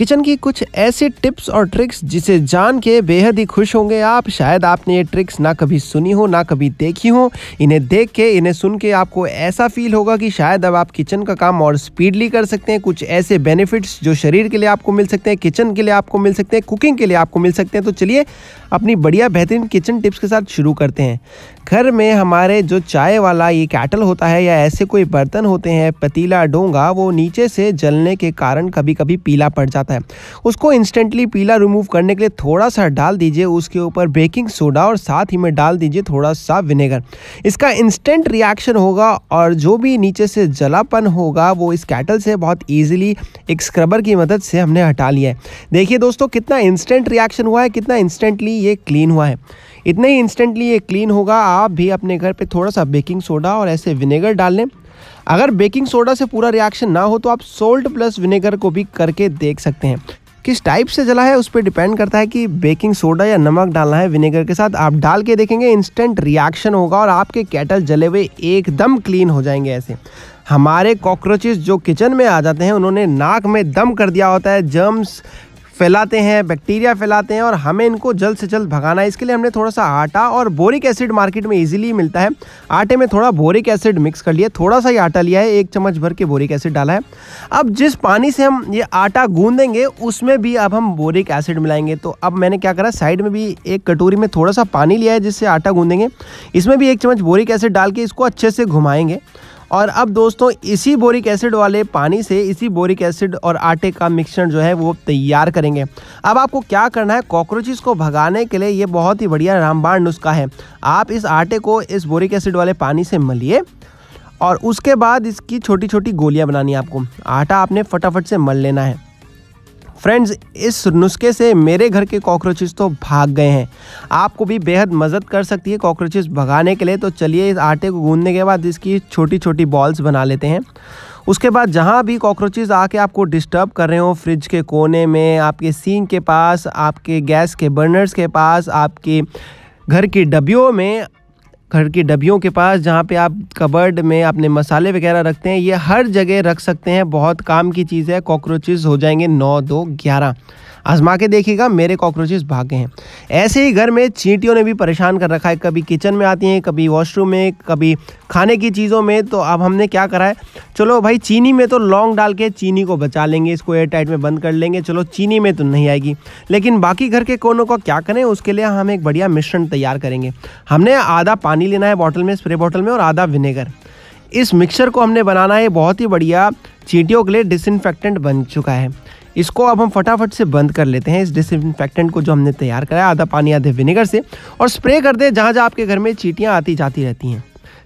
kitchen की कुछ ऐसी टिप्स और ट्रिक्स जिसे जान के बेहद ही खुश होंगे आप शायद आपने ये ट्रिक्स ना कभी सुनी हो ना कभी देखी हो इन्हें देख के इन्हें सुन के आपको ऐसा फील होगा कि शायद अब आप किचन का काम और स्पीडली कर सकते हैं कुछ ऐसे बेनिफिट्स जो शरीर के लिए आपको मिल सकते हैं किचन के लिए आपको मिल सकते हैं कुकिंग के लिए आपको मिल सकते हैं तो चलिए अपनी बढ़िया बेहतरीन किचन टिप्स के साथ शुरू करते हैं घर में हमारे जो चाय वाला ये कैटल होता है या ऐसे कोई बर्तन होते हैं पतीला डोंगा वो नीचे से जलने के कारण कभी कभी पीला पड़ जाता जाता है उसको इंस्टेंटली पीला रिमूव करने के लिए थोड़ा सा डाल दीजिए उसके ऊपर बेकिंग सोडा और साथ ही में डाल दीजिए थोड़ा सा विनेगर इसका इंस्टेंट रिएक्शन होगा और जो भी नीचे से जलापन होगा वो इस कैटल से बहुत ईजिली एक स्क्रबर की मदद से हमने हटा लिया है देखिए दोस्तों कितना इंस्टेंट रिएक्शन हुआ है कितना इंस्टेंटली ये क्लीन हुआ है इतने ही इंस्टेंटली ये क्लीन होगा आप भी अपने घर पे थोड़ा सा बेकिंग सोडा और ऐसे विनेगर डाल लें अगर बेकिंग सोडा से पूरा रिएक्शन ना हो तो आप सोल्ट प्लस विनेगर को भी करके देख सकते हैं किस टाइप से जला है उस पर डिपेंड करता है कि बेकिंग सोडा या नमक डालना है विनेगर के साथ आप डाल के देखेंगे इंस्टेंट रिएक्शन होगा और आपके कैटल जले हुए एकदम क्लीन हो जाएंगे ऐसे हमारे कॉकरोचेज जो किचन में आ जाते हैं उन्होंने नाक में दम कर दिया होता है जर्म्स फैलाते हैं बैक्टीरिया फैलाते हैं और हमें इनको जल्द से जल्द भगाना है इसके लिए हमने थोड़ा सा आटा और बोरिक एसिड मार्केट में ईजिली मिलता है आटे में थोड़ा बोरिक एसिड मिक्स कर लिया थोड़ा सा ही आटा लिया है एक चम्मच भर के बोरिक एसिड डाला है अब जिस पानी से हम ये आटा गूंदेंगे उसमें भी अब हम बोरिक एसिड मिलाएंगे तो अब मैंने क्या करा साइड में भी एक कटोरी में थोड़ा सा पानी लिया है जिससे आटा गूंदेंगे इसमें भी एक चम्मच बोरिक एसिड डाल के इसको अच्छे से घुमाएंगे और अब दोस्तों इसी बोरिक एसिड वाले पानी से इसी बोरिक एसिड और आटे का मिक्सचर जो है वो तैयार करेंगे अब आपको क्या करना है कॉकरोचेस को भगाने के लिए ये बहुत ही बढ़िया रामबाण नुस्खा है आप इस आटे को इस बोरिक एसिड वाले पानी से मलिए और उसके बाद इसकी छोटी छोटी गोलियां बनानी है आपको आटा आपने फटाफट से मल लेना है फ्रेंड्स इस नुस्खे से मेरे घर के कॉकरोचेस तो भाग गए हैं आपको भी बेहद मदद कर सकती है कॉकरोचेस भगाने के लिए तो चलिए इस आटे को गूंदने के बाद इसकी छोटी छोटी बॉल्स बना लेते हैं उसके बाद जहाँ भी कॉकरोचेज आके आपको डिस्टर्ब कर रहे हो फ्रिज के कोने में आपके सीन के पास आपके गैस के बर्नर्स के पास आपके घर की डब्बियों में घर की डबियों के पास जहाँ पे आप कबर्ड में अपने मसाले वगैरह रखते हैं ये हर जगह रख सकते हैं बहुत काम की चीज़ है कॉकरोचेज़ हो जाएंगे नौ दो ग्यारह आजमा के देखिएगा मेरे कॉकरोचेस भागे हैं ऐसे ही घर में चींटियों ने भी परेशान कर रखा है कभी किचन में आती हैं कभी वॉशरूम में कभी खाने की चीज़ों में तो अब हमने क्या करा है चलो भाई चीनी में तो लौंग डाल के चीनी को बचा लेंगे इसको एयर टाइट में बंद कर लेंगे चलो चीनी में तो नहीं आएगी लेकिन बाकी घर के कोनों को क्या करें उसके लिए हम एक बढ़िया मिश्रण तैयार करेंगे हमने आधा पानी लेना है बॉटल में स्प्रे बॉटल में और आधा विनेगर इस मिक्सचर को हमने बनाना है बहुत ही बढ़िया चींटियों के लिए डिसइनफेक्टेंट बन चुका है इसको अब हम फटाफट से बंद कर लेते हैं इस डिसइनफेक्टेंट को जो हमने तैयार कराया आधा पानी आधे विनेगर से और स्प्रे कर दें जहाँ जहाँ आपके घर में चीटियाँ आती जाती रहती हैं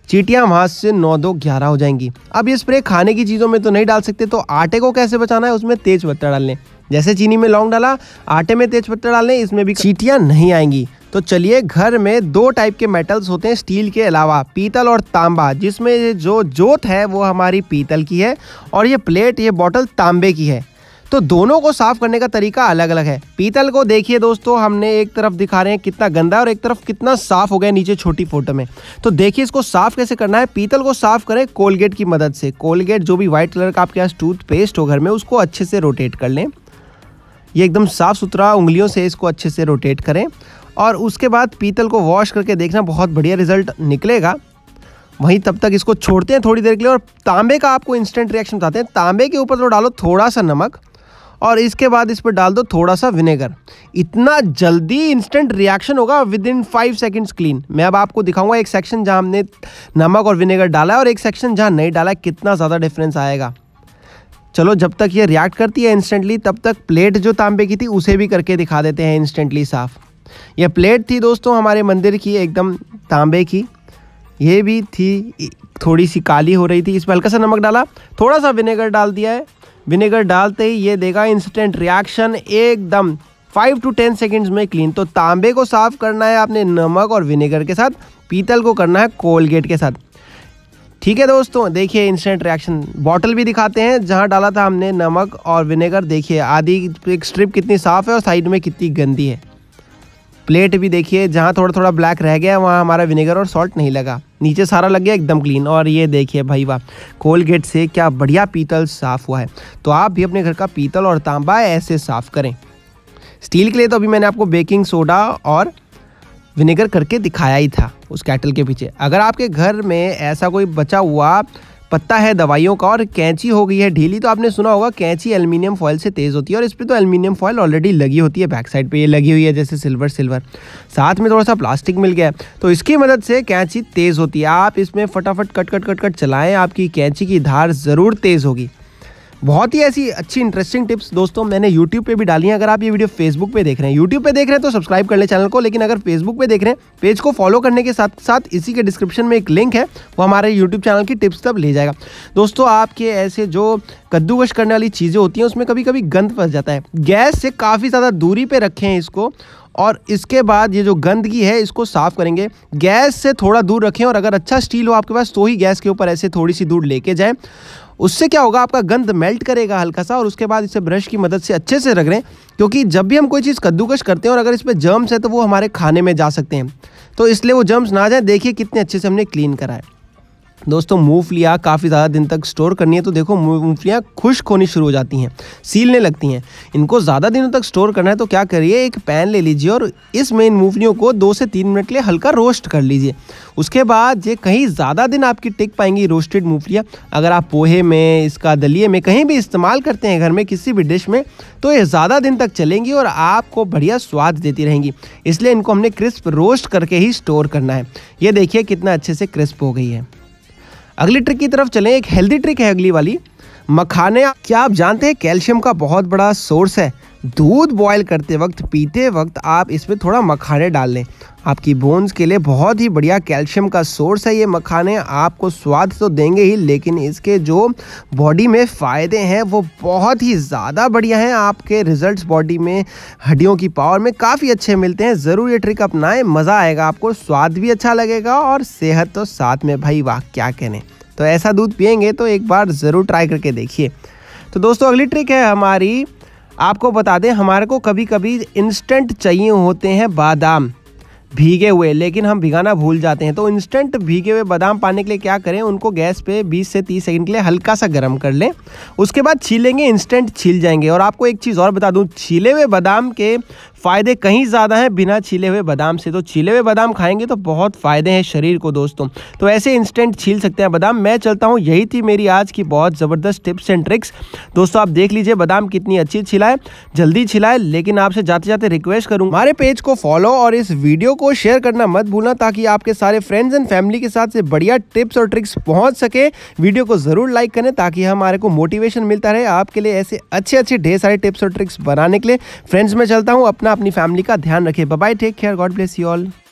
चीटियाँ वहाँ से नौ दो ग्यारह हो जाएंगी अब ये स्प्रे खाने की चीज़ों में तो नहीं डाल सकते तो आटे को कैसे बचाना है उसमें तेज पत्ता डाल लें जैसे चीनी में लौंग डाला आटे में तेज पत्ता डाल लें इसमें भी चीटियाँ नहीं आएंगी तो चलिए घर में दो टाइप के मेटल्स होते हैं स्टील के अलावा पीतल और तांबा जिसमें जो जोत है वो हमारी पीतल की है और ये प्लेट ये बॉटल तांबे की है तो दोनों को साफ करने का तरीका अलग अलग है पीतल को देखिए दोस्तों हमने एक तरफ दिखा रहे हैं कितना गंदा और एक तरफ कितना साफ हो गया नीचे छोटी फोटो में तो देखिए इसको साफ कैसे करना है पीतल को साफ करें कोलगेट की मदद से कोलगेट जो भी व्हाइट कलर का आपके पास टूथपेस्ट हो घर में उसको अच्छे से रोटेट कर लें ये एकदम साफ़ सुथरा उंगलियों से इसको अच्छे से रोटेट करें और उसके बाद पीतल को वॉश करके देखना बहुत बढ़िया रिजल्ट निकलेगा वहीं तब तक इसको छोड़ते हैं थोड़ी देर के लिए और तांबे का आपको इंस्टेंट रिएक्शन बताते हैं तांबे के ऊपर तो डालो थोड़ा सा नमक और इसके बाद इस पर डाल दो थोड़ा सा विनेगर इतना जल्दी इंस्टेंट रिएक्शन होगा within five seconds clean मैं अब आपको दिखाऊंगा एक सेक्शन जहाँ हमने नमक और विनेगर डाला है और एक सेक्शन जहाँ नहीं डाला है कितना ज़्यादा डिफरेंस आएगा चलो जब तक ये रिएक्ट करती है इंस्टेंटली तब तक प्लेट जो तांबे की थी उसे भी करके दिखा देते हैं इंस्टेंटली साफ़ यह प्लेट थी दोस्तों हमारे मंदिर की एकदम तांबे की ये भी थी थोड़ी सी काली हो रही थी इसमें हल्का सा नमक डाला थोड़ा सा विनेगर डाल दिया है विनेगर डालते ही ये देगा इंस्टेंट रिएक्शन एकदम फाइव टू टेन सेकेंड्स में क्लीन तो तांबे को साफ करना है आपने नमक और विनेगर के साथ पीतल को करना है कोलगेट के साथ ठीक है दोस्तों देखिए इंस्टेंट रिएक्शन बॉटल भी दिखाते हैं जहाँ डाला था हमने नमक और विनेगर देखिए आधी एक स्ट्रिप कितनी साफ़ है और साइड में कितनी गंदी है प्लेट भी देखिए जहाँ थोड़ा थोड़ा ब्लैक रह गया वहाँ हमारा विनेगर और सॉल्ट नहीं लगा नीचे सारा लग गया एकदम क्लीन और ये देखिए भाई वाह कोलगेट से क्या बढ़िया पीतल साफ़ हुआ है तो आप भी अपने घर का पीतल और तांबा ऐसे साफ़ करें स्टील के लिए तो अभी मैंने आपको बेकिंग सोडा और विनेगर करके दिखाया ही था उस कैटल के पीछे अगर आपके घर में ऐसा कोई बचा हुआ पत्ता है दवाइयों का और कैंची हो गई है ढीली तो आपने सुना होगा कैंची एल्युमिनियम फॉयल से तेज़ होती है और इस पर तो एल्युमिनियम फॉयल ऑलरेडी लगी होती है बैक साइड पर ये लगी हुई है जैसे सिल्वर सिल्वर साथ में थोड़ा सा प्लास्टिक मिल गया तो इसकी मदद से कैंची तेज़ होती है आप इसमें फटाफट कट कट कट कट चलाएँ आपकी कैंची की धार ज़रूर तेज़ होगी बहुत ही ऐसी अच्छी इंटरेस्टिंग टिप्स दोस्तों मैंने यूट्यूब पे भी डाली हैं अगर आप ये वीडियो फेसबुक पे देख रहे हैं यूट्यूब पे देख रहे हैं तो सब्सक्राइब कर ले चैनल को लेकिन अगर फेसबुक पे देख रहे हैं पेज को फॉलो करने के साथ साथ इसी के डिस्क्रिप्शन में एक लिंक है वो हमारे यूट्यूब चैनल की टिप्स तब ले जाएगा दोस्तों आपके ऐसे जो कद्दूकश करने वाली चीज़ें होती हैं उसमें कभी कभी गंद फंस जाता है गैस से काफ़ी ज़्यादा दूरी पर रखें इसको और इसके बाद ये जो गंदगी है इसको साफ़ करेंगे गैस से थोड़ा दूर रखें और अगर अच्छा स्टील हो आपके पास तो ही गैस के ऊपर ऐसे थोड़ी सी दूर लेके जाएं उससे क्या होगा आपका गंद मेल्ट करेगा हल्का सा और उसके बाद इसे ब्रश की मदद से अच्छे से रगड़ें क्योंकि जब भी हम कोई चीज़ कद्दूकश करते हैं और अगर इस पर जर्म्स है तो वो हमारे खाने में जा सकते हैं तो इसलिए वो जर्म्स ना जाए देखिए कितने अच्छे से हमने क्लीन करा है दोस्तों मूंगफलियाँ काफ़ी ज़्यादा दिन तक स्टोर करनी है तो देखो मूंगफलियाँ खुश्क होनी शुरू हो जाती हैं सीलने लगती हैं इनको ज़्यादा दिनों तक स्टोर करना है तो क्या करिए एक पैन ले लीजिए और इसमें इन मूंगफलियों को दो से तीन मिनट के लिए हल्का रोस्ट कर लीजिए उसके बाद ये कहीं ज़्यादा दिन आपकी टिक पाएंगी रोस्टेड मूँगफलियाँ अगर आप पोहे में इसका दलिए में कहीं भी इस्तेमाल करते हैं घर में किसी भी डिश में तो ये ज़्यादा दिन तक चलेंगी और आपको बढ़िया स्वाद देती रहेंगी इसलिए इनको हमने क्रिस्प रोस्ट करके ही स्टोर करना है ये देखिए कितना अच्छे से क्रिस्प हो गई है अगली ट्रिक की तरफ चलें एक हेल्दी ट्रिक है अगली वाली मखाने क्या आप जानते हैं कैल्शियम का बहुत बड़ा सोर्स है दूध बॉयल करते वक्त पीते वक्त आप इसमें थोड़ा मखाने डाल लें आपकी बोन्स के लिए बहुत ही बढ़िया कैल्शियम का सोर्स है ये मखाने आपको स्वाद तो देंगे ही लेकिन इसके जो बॉडी में फ़ायदे हैं वो बहुत ही ज़्यादा बढ़िया हैं आपके रिजल्ट्स बॉडी में हड्डियों की पावर में काफ़ी अच्छे मिलते हैं ज़रूर ये ट्रिक अपनाएं मज़ा आएगा आपको स्वाद भी अच्छा लगेगा और सेहत तो साथ में भाई वाह क्या कहने तो ऐसा दूध पियेंगे तो एक बार ज़रूर ट्राई करके देखिए तो दोस्तों अगली ट्रिक है हमारी आपको बता दें हमारे को कभी कभी इंस्टेंट चाहिए होते हैं बादाम भीगे हुए लेकिन हम भिगाना भूल जाते हैं तो इंस्टेंट भीगे हुए बादाम पाने के लिए क्या करें उनको गैस पे 20 से 30 सेकंड के लिए हल्का सा गर्म कर लें उसके बाद छीलेंगे इंस्टेंट छील जाएंगे और आपको एक चीज़ और बता दूं छीले हुए बादाम के फ़ायदे कहीं ज़्यादा हैं बिना छीले हुए बादाम से तो छीले हुए बादाम खाएंगे तो बहुत फ़ायदे हैं शरीर को दोस्तों तो ऐसे इंस्टेंट छील सकते हैं बादाम मैं चलता हूँ यही थी मेरी आज की बहुत ज़बरदस्त टिप्स एंड ट्रिक्स दोस्तों आप देख लीजिए बादाम कितनी अच्छी छिलाए जल्दी छिलाए लेकिन आपसे जाते जाते रिक्वेस्ट करूँ हमारे पेज को फॉलो और इस वीडियो को शेयर करना मत भूलना ताकि आपके सारे फ्रेंड्स एंड फैमिली के साथ से बढ़िया टिप्स और ट्रिक्स पहुँच सके वीडियो को ज़रूर लाइक करें ताकि हमारे को मोटिवेशन मिलता रहे आपके लिए ऐसे अच्छे अच्छे ढेर सारे टिप्स और ट्रिक्स बनाने के लिए फ्रेंड्स मैं चलता हूँ अपना अपनी फैमिली का ध्यान रखें bye take care God bless you all